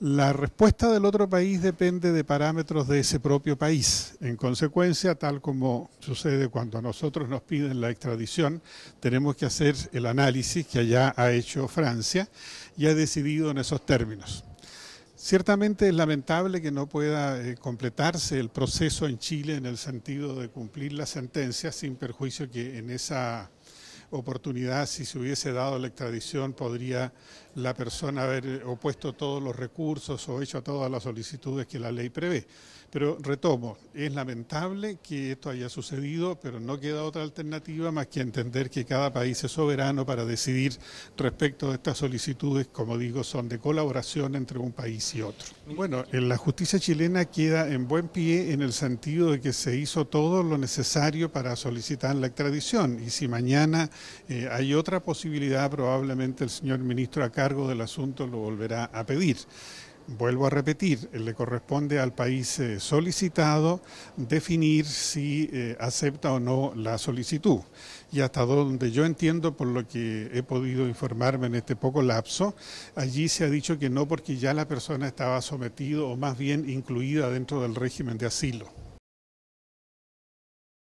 La respuesta del otro país depende de parámetros de ese propio país. En consecuencia, tal como sucede cuando a nosotros nos piden la extradición, tenemos que hacer el análisis que allá ha hecho Francia y ha decidido en esos términos. Ciertamente es lamentable que no pueda eh, completarse el proceso en Chile en el sentido de cumplir la sentencia sin perjuicio que en esa oportunidad, si se hubiese dado la extradición, podría la persona haber eh, opuesto todos los recursos o hecho todas las solicitudes que la ley prevé. Pero retomo, es lamentable que esto haya sucedido, pero no queda otra alternativa más que entender que cada país es soberano para decidir respecto de estas solicitudes, como digo, son de colaboración entre un país y otro. Bueno, en la justicia chilena queda en buen pie en el sentido de que se hizo todo lo necesario para solicitar la extradición y si mañana eh, hay otra posibilidad, probablemente el señor ministro a cargo del asunto lo volverá a pedir. Vuelvo a repetir, le corresponde al país eh, solicitado definir si eh, acepta o no la solicitud. Y hasta donde yo entiendo, por lo que he podido informarme en este poco lapso, allí se ha dicho que no porque ya la persona estaba sometida o más bien incluida dentro del régimen de asilo.